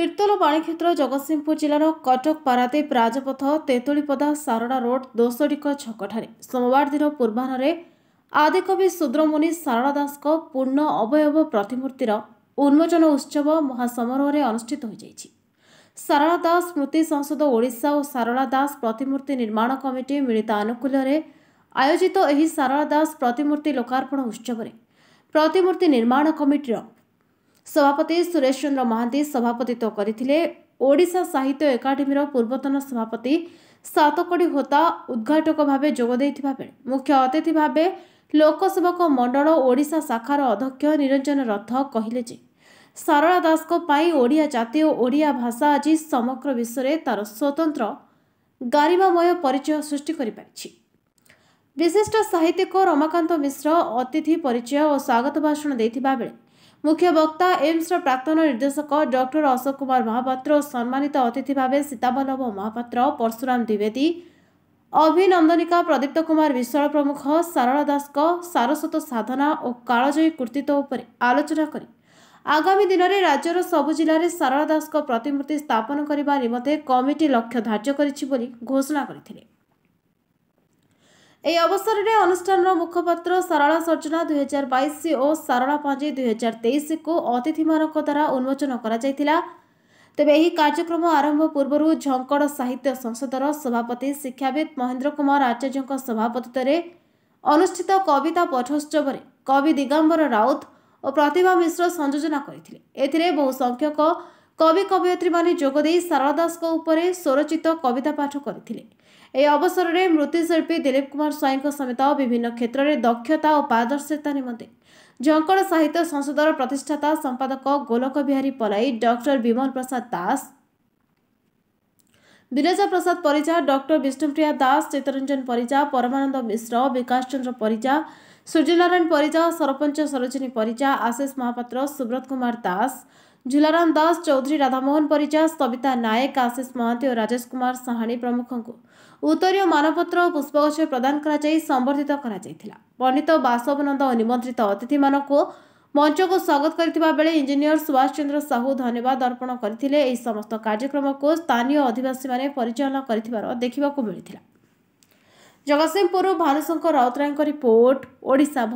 ତିର୍ତ୍ତୋଲ ବାଣୀକ୍ଷେତ୍ର ଜଗତସିଂହପୁର ଜିଲ୍ଲାର କଟକ ପାରାଦୀପ ରାଜପଥ ତେତୁଳିପଦା ସାରଡ଼ା ରୋଡ୍ ଦୋଷଡିକ ଛକଠାରେ ସୋମବାର ଦିନ ପୂର୍ବାହ୍ନରେ ଆଦିକବି ସୁଦ୍ରମୁନି ସାରଳା ଦାସଙ୍କ ପୂର୍ଣ୍ଣ ଅବୟବ ପ୍ରତିମୂର୍ତ୍ତିର ଉନ୍ମୋଚନ ଉତ୍ସବ ମହାସମାରୋହରେ ଅନୁଷ୍ଠିତ ହୋଇଯାଇଛି ସାରଳା ଦାସ ସ୍ମୃତି ସଂସଦ ଓଡ଼ିଶା ଓ ସାରଳା ଦାସ ପ୍ରତିମୂର୍ତ୍ତି ନିର୍ମାଣ କମିଟି ମିଳିତ ଆନୁକୂଲ୍ୟରେ ଆୟୋଜିତ ଏହି ସାରଳା ଦାସ ପ୍ରତିମୂର୍ତ୍ତି ଲୋକାର୍ପଣ ଉତ୍ସବରେ ପ୍ରତିମୂର୍ତ୍ତି ନିର୍ମାଣ କମିଟିର ସଭାପତି ସୁରେଶ ଚନ୍ଦ୍ର ମହାନ୍ତି ସଭାପତିତ୍ୱ କରିଥିଲେ ଓଡ଼ିଶା ସାହିତ୍ୟ ଏକାଡେମୀର ପୂର୍ବତନ ସଭାପତି ସାତକଡ଼ି ହୋତା ଉଦ୍ଘାଟକ ଭାବେ ଯୋଗ ଦେଇଥିବା ବେଳେ ମୁଖ୍ୟ ଅତିଥି ଭାବେ ଲୋକସେବକ ମଣ୍ଡଳ ଓଡ଼ିଶା ଶାଖାର ଅଧ୍ୟକ୍ଷ ନିରଞ୍ଜନ ରଥ କହିଲେ ଯେ ସାରଳା ଦାସଙ୍କ ପାଇଁ ଓଡ଼ିଆ ଜାତି ଓ ଓଡ଼ିଆ ଭାଷା ଆଜି ସମଗ୍ର ବିଶ୍ୱରେ ତାର ସ୍ୱତନ୍ତ୍ର ଗାରିମାମୟ ପରିଚୟ ସୃଷ୍ଟି କରିପାରିଛି ବିଶିଷ୍ଟ ସାହିତ୍ୟିକ ରମାକାନ୍ତ ମିଶ୍ର ଅତିଥି ପରିଚୟ ଓ ସ୍ୱାଗତ ଭାଷଣ ଦେଇଥିବା ବେଳେ ମୁଖ୍ୟ ବକ୍ତା ଏମ୍ସର ପ୍ରାକ୍ତନ ନିର୍ଦ୍ଦେଶକ ଡକ୍ଟର ଅଶୋକ କୁମାର ମହାପାତ୍ର ଓ ସମ୍ମାନିତ ଅତିଥି ଭାବେ ସୀତାବଲ୍ଲଭ ମହାପାତ୍ର ପର୍ଶୁରାମ ଦ୍ୱିବେଦୀ ଅଭିନନ୍ଦନିକା ପ୍ରଦୀପ୍ତ କୁମାର ବିଶ୍ୱାଳ ପ୍ରମୁଖ ସାରଳା ଦାସଙ୍କ ସାରସ୍ୱତ ସାଧନା ଓ କାଳଜୟୀ କୃତିତ୍ୱ ଉପରେ ଆଲୋଚନା କରି ଆଗାମୀ ଦିନରେ ରାଜ୍ୟର ସବୁ ଜିଲ୍ଲାରେ ସାରଳା ଦାସଙ୍କ ପ୍ରତିମୂର୍ତ୍ତି ସ୍ଥାପନ କରିବା ନିମନ୍ତେ କମିଟି ଲକ୍ଷ୍ୟ ଧାର୍ଯ୍ୟ କରିଛି ବୋଲି ଘୋଷଣା କରିଥିଲେ ଏହି ଅବସରରେ ଅନୁଷ୍ଠାନର ମୁଖପାତ୍ର ସାରଳା ସର୍ଜନା ଦୁଇହଜାର ବାଇଶ ଓ ସାରଳା ପାଞ୍ଜି ଦୁଇହଜାର ତେଇଶକୁ ଅତିଥିମାନଙ୍କ ଦ୍ୱାରା ଉନ୍ମୋଚନ କରାଯାଇଥିଲା ତେବେ ଏହି କାର୍ଯ୍ୟକ୍ରମ ଆରମ୍ଭ ପୂର୍ବରୁ ଝଙ୍କଡ଼ ସାହିତ୍ୟ ସଂସଦର ସଭାପତି ଶିକ୍ଷାବିତ୍ ମହେନ୍ଦ୍ର କୁମାର ଆଚାର୍ଯ୍ୟଙ୍କ ସଭାପତିତ୍ୱରେ ଅନୁଷ୍ଠିତ କବିତା ପଠୋତ୍ସବରେ କବି ଦିଗମ୍ବର ରାଉତ ଓ ପ୍ରତିଭା ମିଶ୍ର ସଂଯୋଜନା କରିଥିଲେ ଏଥିରେ ବହୁ ସଂଖ୍ୟକ କବି କବୟିତ୍ରୀମାନେ ଯୋଗଦେଇ ଶାରଳା ଦାସଙ୍କ ଉପରେ ସ୍ୱରଚିତ କବିତା ପାଠ କରିଥିଲେ ଏହି ଅବସରରେ ମୃତ୍ୟୁଶିଳ୍ପୀ ଦିଲୀପ କୁମାର ସ୍ୱାଇଁଙ୍କ ସମେତ ବିଭିନ୍ନ କ୍ଷେତ୍ରରେ ଦକ୍ଷତା ଓ ପାରଦର୍ଶିତା ନିମନ୍ତେ ଜଙ୍କଡ଼ ସାହିତ୍ୟ ସଂସଦର ପ୍ରତିଷ୍ଠାତା ସମ୍ପାଦକ ଗୋଲକ ବିହାରୀ ପଲାଇ ଡକ୍ଟର ବିମଲ ପ୍ରସାଦ ଦାସ ବିରଜା ପ୍ରସାଦ ପରିଜା ଡକ୍ଟର ବିଷ୍ଣୁପ୍ରିୟା ଦାସ ଚିତ୍ତରଞ୍ଜନ ପରିଜା ପରମାନନ୍ଦ ମିଶ୍ର ବିକାଶ ଚନ୍ଦ୍ର ପରିଜା ସୂର୍ଯ୍ୟନାରାୟଣ ପରିଜା ସରପଞ୍ଚ ସରୋଜିନୀ ପରିଜା ଆଶିଷ ମହାପାତ୍ର ସୁବ୍ରତ କୁମାର ଦାସ झुलाराम दास चौधरी राधामोहन परिचा सविता नायक आशीष आशिष राजेश कुमार साहाणी प्रमुखको उत्तरीय मनपत्र पुष्पगच्छ प्रदान सम्बर्द्धित पण्डित बासवनंद निमन्त्रित अतिथि मञ्चको स्वागत बेले गरिन्जिनयर सुभाष चंद्र साहू धन्यवाद अर्पण गरि समस्त कार्यक्रमको स्थानीय अधिवासी परिचालना देखा रिपोर्ट भानुशङ्कर राउतरायको रिपोर्टी